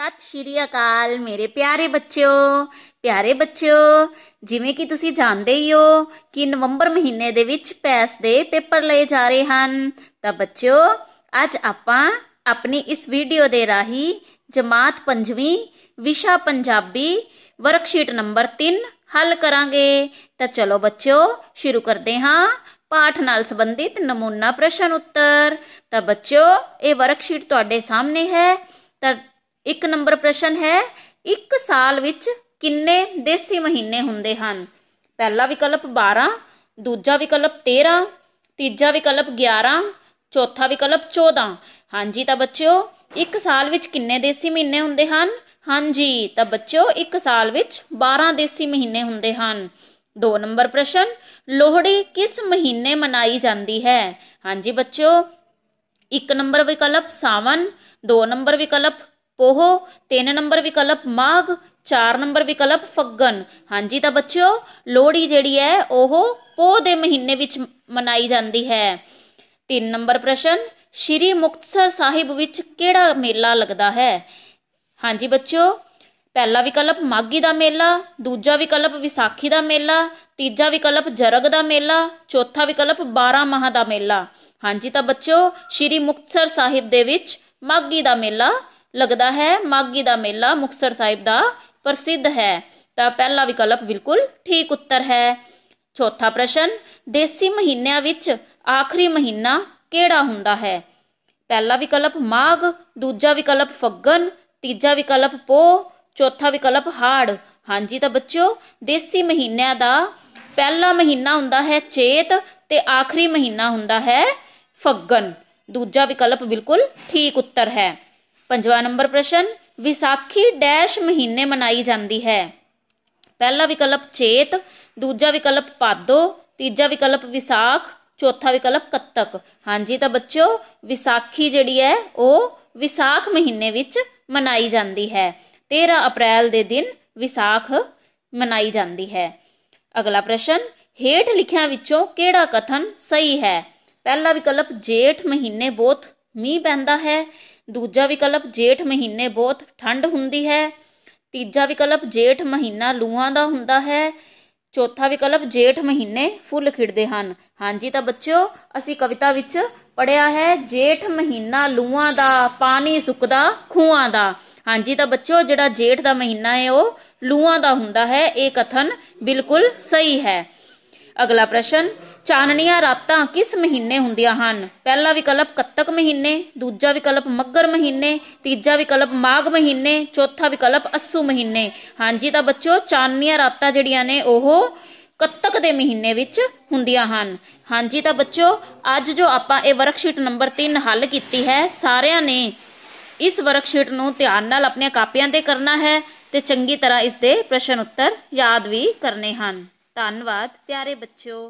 ਸਤਿ ਸ਼੍ਰੀ ਅਕਾਲ ਮੇਰੇ ਪਿਆਰੇ ਬੱਚਿਓ ਪਿਆਰੇ ਬੱਚਿਓ ਜਿਵੇਂ ਕਿ ਤੁਸੀਂ ਜਾਣਦੇ ਹੀ ਹੋ ਕਿ ਨਵੰਬਰ ਮਹੀਨੇ ਦੇ ਵਿੱਚ ਪੈਸ ਦੇ ਪੇਪਰ ਲਏ ਜਾ ਰਹੇ ਹਨ ਤਾਂ ਬੱਚਿਓ ਅੱਜ ਆਪਾਂ ਆਪਣੀ ਇਸ ਵੀਡੀਓ ਦੇ ਰਾਹੀਂ ਜਮਾਤ 5ਵੀਂ ਵਿਸ਼ਾ ਪੰਜਾਬੀ ਵਰਕਸ਼ੀਟ ਨੰਬਰ 3 ਹੱਲ ਕਰਾਂਗੇ ਤਾਂ ਚਲੋ ਬੱਚਿਓ ਸ਼ੁਰੂ ਕਰਦੇ ਹਾਂ ਪਾਠ ਨਾਲ ਸੰਬੰਧਿਤ ਨਮੂਨਾ ਪ੍ਰਸ਼ਨ ਉੱਤਰ ਤਾਂ ਬੱਚਿਓ ਇਹ ਵਰਕਸ਼ੀਟ ਤੁਹਾਡੇ ਸਾਹਮਣੇ ਹੈ ਤਾਂ एक नंबर प्रश्न है एक साल विच किन्ने देसी महीने होंगे हैं पहला विकल्प बारह दूजा विकल्प तेरह तीजा विकल्प ग्यारह चौथा विकल्प चौदह हाँ जी तो बचो एक साल विच किन्ने देसी महीने होंगे हैं हाँ जी तो बचो एक साल विच बारह देसी महीने होंगे हैं दो नंबर प्रश्न लोहड़ी किस महीने मनाई जाती है हाँ जी बचो एक नंबर विकल्प सावन दो नंबर विकल्प पोहो तीन नंबर विकल्प माघ चार नंबर विकल्प फगन हाँ जी तो बचो लोहड़ी जी है वह पोह के महीने मनाई जाती है तीन नंबर प्रश्न श्री मुक्तसर साहिब कि मेला लगता है हाँ जी बचो पहला विकल्प माघी का मेला दूजा विकल्प विसाखी का मेला तीजा विकल्प जरग का मेला चौथा विकल्प बारह माह का मेला हाँ जी तो बचो श्री मुक्तसर साहिब माघी का मेला लगता है माघी का मेला मुक्तसर साहब का प्रसिद्ध है तो पहला विकल्प बिल्कुल ठीक उत्तर है चौथा प्रश्न देसी महीनों आखिरी महीना केड़ा होंदा है पहला विकल्प माघ दूजा विकल्प फग्गन तीजा विकल्प पो चौथा विकल्प हाड़ हाँ जी तो बच्चो देसी महीनों का पहला महीना होंदा है चेत ते आखिरी महीना होंदा है फग्गन दूजा विकल्प बिल्कुल ठीक उत्तर है ਪੰਜਵਾਂ ਨੰਬਰ ਪ੍ਰਸ਼ਨ ਵਿਸਾਖੀ ਡੈਸ਼ ਮਹੀਨੇ ਮਨਾਈ ਜਾਂਦੀ ਹੈ ਪਹਿਲਾ ਵਿਕਲਪ ਚੇਤ ਦੂਜਾ ਵਿਕਲਪ ਪਾਦੋ ਤੀਜਾ ਵਿਕਲਪ ਵਿਸਾਖ ਚੌਥਾ ਵਿਕਲਪ ਕੱਤਕ ਹਾਂਜੀ ਤਾਂ ਬੱਚਿਓ ਵਿਸਾਖੀ ਜਿਹੜੀ ਹੈ ਉਹ ਵਿਸਾਖ ਮਹੀਨੇ ਵਿੱਚ ਮਨਾਈ ਜਾਂਦੀ ਹੈ 13 ਅਪ੍ਰੈਲ ਦੇ ਦਿਨ ਵਿਸਾਖ ਮਨਾਈ ਜਾਂਦੀ ਹੈ ਅਗਲਾ ਪ੍ਰਸ਼ਨ ਹੇਠ ਲਿਖਿਆਂ ਵਿੱਚੋਂ ਕਿਹੜਾ ਕਥਨ ਸਹੀ ਹੈ ਪਹਿਲਾ ਵਿਕਲਪ ਜੇਠ ਮਹੀਨੇ ਬਹੁਤ ਮੀਂਹ ਪੈਂਦਾ ਹੈ ਦੂਜਾ ਵਿਕਲਪ ਜੇਠ ਮਹੀਨੇ ਬਹੁਤ ਠੰਡ ਹੁੰਦੀ ਹੈ ਤੀਜਾ ਵਿਕਲਪ ਜੇਠ ਮਹੀਨਾ ਲੂਆਂ ਦਾ ਹੁੰਦਾ ਹੈ ਚੌਥਾ ਵਿਕਲਪ ਜੇਠ ਮਹੀਨੇ ਫੁੱਲ ਖਿੜਦੇ ਹਨ ਹਾਂਜੀ ਤਾਂ ਬੱਚਿਓ ਅਸੀਂ ਕਵਿਤਾ ਵਿੱਚ ਪੜਿਆ ਹੈ ਜੇਠ ਮਹੀਨਾ ਲੂਆਂ ਦਾ ਪਾਣੀ ਸੁੱਕਦਾ ਖੂਹਾਂ ਦਾ ਹਾਂਜੀ ਤਾਂ ਬੱਚਿਓ ਜਿਹੜਾ ਜੇਠ ਦਾ ਮਹੀਨਾ ਹੈ ਉਹ ਲੂਆਂ ਦਾ ਹੁੰਦਾ ਹੈ ਇਹ ਕਥਨ ਬਿਲਕੁਲ ਸਹੀ ਹੈ ਅਗਲਾ ਪ੍ਰਸ਼ਨ ਚਾਨਣੀਆਂ ਰਾਤਾਂ ਕਿਸ ਮਹੀਨੇ ਹੁੰਦੀਆਂ ਹਨ ਪਹਿਲਾ ਵਿਕਲਪ ਕੱਤਕ ਮਹੀਨੇ ਦੂਜਾ ਵਿਕਲਪ ਮੱਗਰ ਮਹੀਨੇ ਤੀਜਾ ਵਿਕਲਪ ਮਾਘ ਮਹੀਨੇ ਚੌਥਾ ਵਿਕਲਪ ਅਸੂ ਮਹੀਨੇ ਹਾਂਜੀ ਤਾਂ ਬੱਚਿਓ ਚਾਨਣੀਆਂ ਰਾਤਾਂ ਜਿਹੜੀਆਂ ਨੇ ਉਹ ਕੱਤਕ ਦੇ ਮਹੀਨੇ ਵਿੱਚ ਹੁੰਦੀਆਂ ਹਨ ਹਾਂਜੀ ਤਾਂ ਬੱਚਿਓ ਅੱਜ ਜੋ ਆਪਾਂ ਇਹ ਵਰਕਸ਼ੀਟ ਨੰਬਰ 3 ਹੱਲ ਕੀਤੀ ਹੈ ਸਾਰਿਆਂ ਨੇ ਇਸ ਵਰਕਸ਼ੀਟ ਨੂੰ ਧਿਆਨ ਨਾਲ ਆਪਣੀਆਂ ਕਾਪੀਆਂ ਤੇ ਕਰਨਾ ਹੈ ਤੇ ਚੰਗੀ ਤਰ੍ਹਾਂ ਇਸ ਦੇ ਪ੍ਰਸ਼ਨ ਉੱਤਰ ਯਾਦ ਵੀ ਕਰਨੇ ਹਨ ਧੰਨਵਾਦ ਪਿਆਰੇ ਬੱਚਿਓ